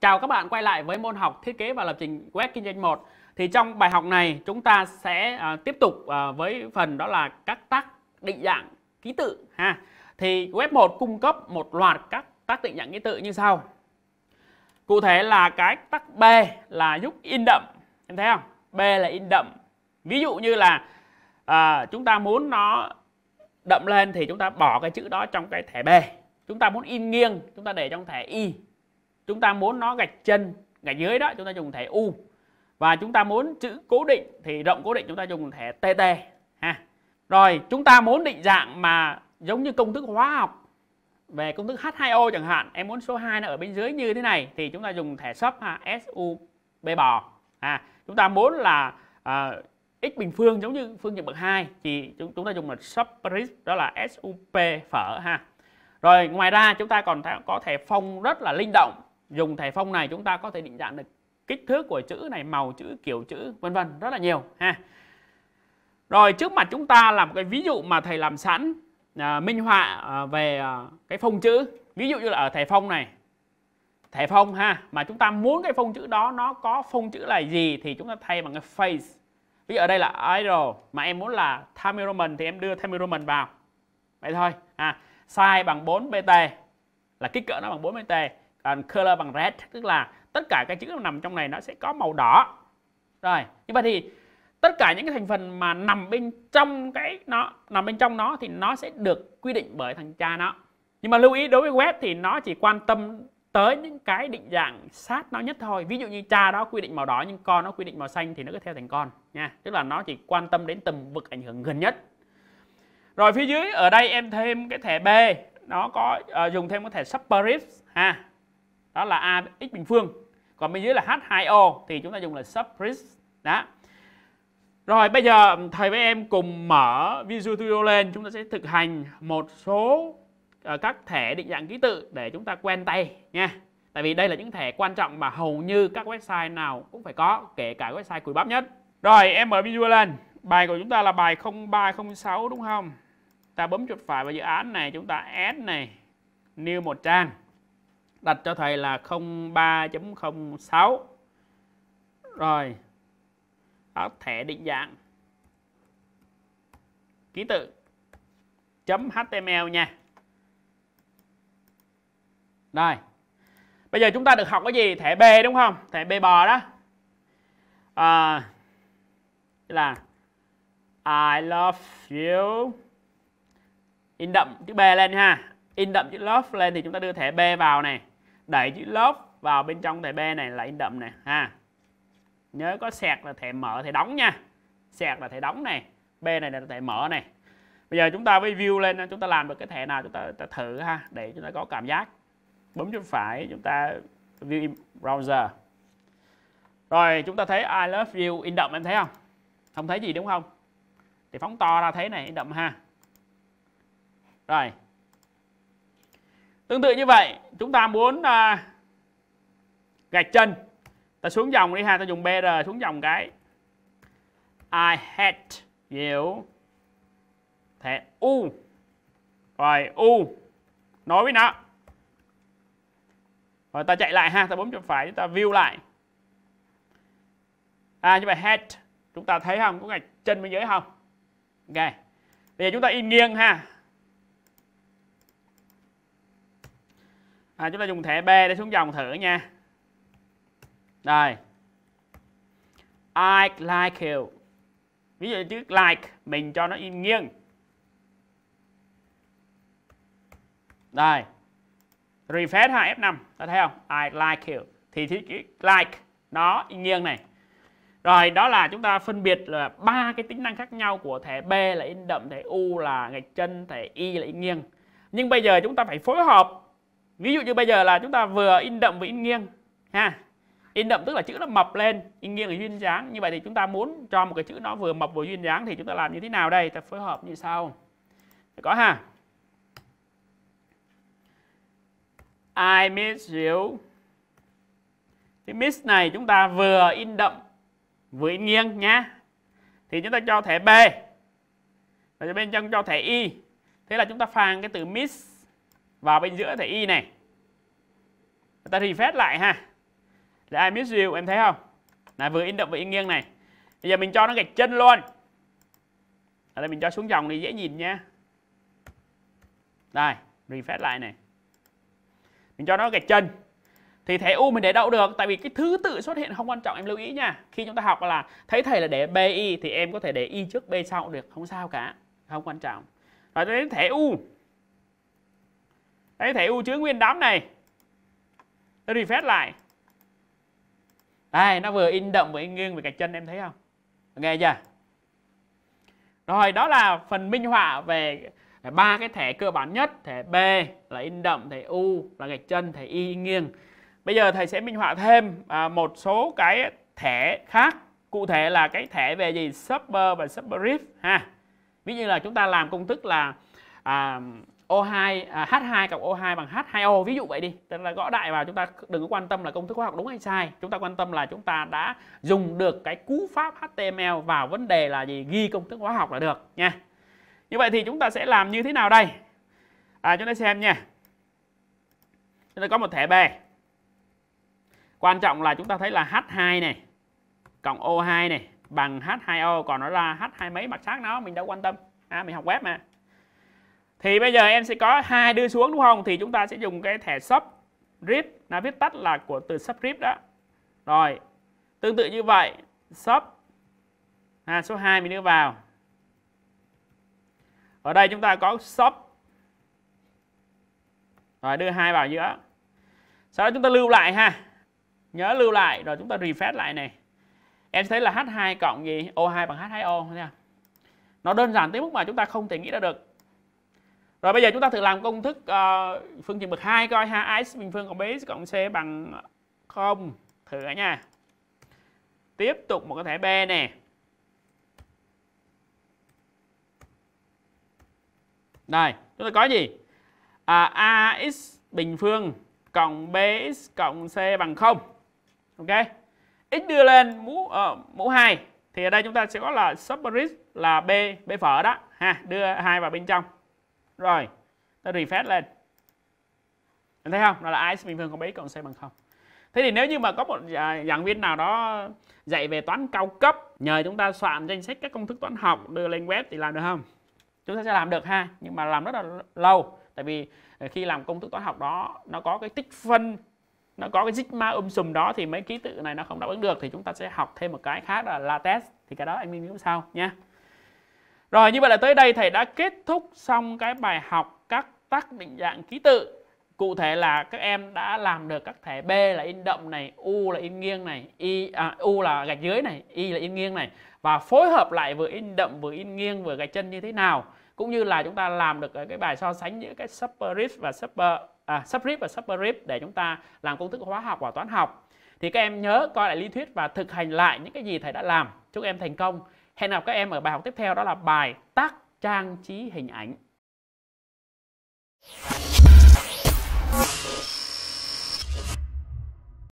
Chào các bạn quay lại với môn học thiết kế và lập trình web kinh doanh 1 Thì trong bài học này chúng ta sẽ à, tiếp tục à, với phần đó là các tác định dạng ký tự ha Thì web 1 cung cấp một loạt các tác định dạng ký tự như sau Cụ thể là cái tác B là giúp in đậm Em thấy không? B là in đậm Ví dụ như là à, chúng ta muốn nó đậm lên thì chúng ta bỏ cái chữ đó trong cái thẻ B Chúng ta muốn in nghiêng chúng ta để trong thẻ Y chúng ta muốn nó gạch chân gạch dưới đó chúng ta dùng thẻ u và chúng ta muốn chữ cố định thì rộng cố định chúng ta dùng thẻ tt ha rồi chúng ta muốn định dạng mà giống như công thức hóa học về công thức H2O chẳng hạn em muốn số 2 nó ở bên dưới như thế này thì chúng ta dùng thẻ sub ha SU B bò ha chúng ta muốn là à, x bình phương giống như phương trình bậc 2 thì chúng chúng ta dùng là subscript đó là SUP phở ha. Rồi ngoài ra chúng ta còn có thể phong rất là linh động dùng thẻ phông này chúng ta có thể định dạng được kích thước của chữ này màu chữ kiểu chữ vân vân rất là nhiều ha rồi trước mặt chúng ta là một cái ví dụ mà thầy làm sẵn à, minh họa à, về à, cái phông chữ ví dụ như là ở thẻ phông này thẻ phông ha mà chúng ta muốn cái phông chữ đó nó có phông chữ là gì thì chúng ta thay bằng cái face ví dụ ở đây là idol mà em muốn là Tamil Roman thì em đưa Tamil Roman vào vậy thôi à size bằng 4 bt là kích cỡ nó bằng 4 bt uh, color bằng red tức là tất cả các chữ nằm trong này nó sẽ có màu đỏ rồi như vậy thì tất cả những cái thành phần mà nằm bên trong cái nó nằm bên trong nó thì nó sẽ được quy định bởi thằng cha nó nhưng mà lưu ý đối với web thì nó chỉ quan tâm tới những cái định dạng sát nó nhất thôi ví dụ như cha đó quy định màu đỏ nhưng con nó quy định màu xanh thì nó cứ theo thành con nha tức là nó chỉ quan tâm đến tầm vực ảnh hưởng gần nhất rồi phía dưới ở đây em thêm cái thẻ b nó có uh, dùng thêm cái thẻ subscript ha đó là ax bình phương còn bên dưới là H2O thì chúng ta dùng là subscript đó rồi bây giờ thầy với em cùng mở Visual Studio lên chúng ta sẽ thực hành một số ờ, các thẻ định dạng ký tự để chúng ta quen tay nha tại vì đây là những thẻ quan trọng mà hầu như các website nào cũng phải có kể cả website cùi bắp nhất rồi em mở video lên bài của chúng ta là bài 0306 đúng không ta bấm chuột phải vào dự án này chúng ta add này new một trang đặt cho thầy là 03.06 rồi đó, thẻ định dạng ký tự chấm .html nha rồi bây giờ chúng ta được học cái gì thẻ b đúng không thẻ b bò đó à, là I love you in đậm chữ b lên ha in đậm chữ love lên thì chúng ta đưa thẻ b vào này đẩy chữ lốp vào bên trong thẻ B này là in đậm này ha nhớ có sẹt là thẻ mở thẻ đóng nha sẹt là thẻ đóng này B này là thẻ mở này bây giờ chúng ta với view lên chúng ta làm được cái thẻ nào chúng ta, ta thử ha để chúng ta có cảm giác bấm chuột phải chúng ta view in browser rồi chúng ta thấy I love view in đậm em thấy không không thấy gì đúng không thì phóng to ra thấy này in đậm ha rồi tương tự như vậy chúng ta muốn à, gạch chân ta xuống dòng đi ha ta dùng br xuống dòng cái i hate you thẻ u rồi u nói với nó rồi ta chạy lại ha ta bấm chuột phải chúng ta view lại à như vậy head chúng ta thấy không có gạch chân bên dưới không ok bây giờ chúng ta in nghiêng ha à, chúng ta dùng thẻ B để xuống dòng thử nha đây I like you ví dụ chữ like mình cho nó in nghiêng đây refresh ha F5 ta thấy không I like you thì chữ like nó im nghiêng này rồi đó là chúng ta phân biệt là ba cái tính năng khác nhau của thẻ B là in đậm, thẻ U là gạch chân, thẻ Y là in nghiêng. Nhưng bây giờ chúng ta phải phối hợp ví dụ như bây giờ là chúng ta vừa in đậm và in nghiêng ha in đậm tức là chữ nó mập lên in nghiêng là duyên dáng như vậy thì chúng ta muốn cho một cái chữ nó vừa mập vừa duyên dáng thì chúng ta làm như thế nào đây ta phối hợp như sau có ha I miss you cái miss này chúng ta vừa in đậm vừa in nghiêng nhá thì chúng ta cho thẻ B và bên trong cho thẻ Y thế là chúng ta phàn cái từ miss vào bên giữa thầy y này ta thì phép lại ha là ai miss you em thấy không là vừa in động vừa in nghiêng này bây giờ mình cho nó gạch chân luôn ở đây mình cho xuống dòng thì dễ nhìn nha đây refresh lại này mình cho nó gạch chân thì thẻ u mình để đâu được tại vì cái thứ tự xuất hiện không quan trọng em lưu ý nha khi chúng ta học là thấy thầy là để bi thì em có thể để y trước b sau được không sao cả không quan trọng và đến thẻ u Đấy thẻ ưu chứa nguyên đám này. Tôi refresh lại. Đây nó vừa in đậm vừa in nghiêng về cạnh chân em thấy không? Nghe chưa? Rồi đó là phần minh họa về ba cái thẻ cơ bản nhất, thẻ B là in đậm, thẻ U là gạch chân, thẻ Y nghiêng. Bây giờ thầy sẽ minh họa thêm à, một số cái thẻ khác. Cụ thể là cái thẻ về gì? Subber và subbrief ha. Ví như là chúng ta làm công thức là à, O2 à, H2 cộng O2 bằng H2O ví dụ vậy đi tức là gõ đại vào chúng ta đừng có quan tâm là công thức hóa học đúng hay sai chúng ta quan tâm là chúng ta đã dùng được cái cú pháp HTML vào vấn đề là gì ghi công thức hóa học là được nha như vậy thì chúng ta sẽ làm như thế nào đây à, chúng ta xem nha chúng ta có một thẻ B quan trọng là chúng ta thấy là H2 này cộng O2 này bằng H2O còn nó ra H2 mấy mặt khác nó mình đã quan tâm à, mình học web mà thì bây giờ em sẽ có hai đưa xuống đúng không thì chúng ta sẽ dùng cái thẻ sub rip là viết tắt là của từ sub rip đó rồi tương tự như vậy sub à, số 2 mình đưa vào ở đây chúng ta có sub rồi đưa hai vào giữa sau đó chúng ta lưu lại ha nhớ lưu lại rồi chúng ta refresh lại này em thấy là H2 cộng gì O2 bằng H2O nha nó đơn giản tới mức mà chúng ta không thể nghĩ ra được rồi bây giờ chúng ta thử làm công thức uh, phương trình bậc 2 coi ha, AX bình phương cộng BX cộng C bằng 0. Thử nha. Tiếp tục một cái thẻ B nè. Đây, chúng ta có gì? À, AX bình phương cộng BX cộng C bằng 0. Ok. X đưa lên mũ uh, mũ 2 thì ở đây chúng ta sẽ có là subscript là B B phở đó ha, đưa hai vào bên trong rồi ta refresh lên anh thấy không nó là ice bình phương không biết cộng c bằng không thế thì nếu như mà có một à, giảng viên nào đó dạy về toán cao cấp nhờ chúng ta soạn danh sách các công thức toán học đưa lên web thì làm được không chúng ta sẽ làm được ha nhưng mà làm rất là lâu tại vì ờ, khi làm công thức toán học đó nó có cái tích phân nó có cái sigma um sùm đó thì mấy ký tự này nó không đáp ứng được thì chúng ta sẽ học thêm một cái khác là latex thì cái đó anh minh biết sau nha rồi như vậy là tới đây thầy đã kết thúc xong cái bài học các tác định dạng ký tự. Cụ thể là các em đã làm được các thẻ B là in đậm này, U là in nghiêng này, Y à, U là gạch dưới này, Y là in nghiêng này và phối hợp lại vừa in đậm vừa in nghiêng vừa gạch chân như thế nào cũng như là chúng ta làm được cái bài so sánh giữa cái subscript và super à, subscript và subscript để chúng ta làm công thức hóa học và toán học thì các em nhớ coi lại lý thuyết và thực hành lại những cái gì thầy đã làm chúc em thành công Hẹn gặp các em ở bài học tiếp theo đó là bài tác trang trí hình ảnh.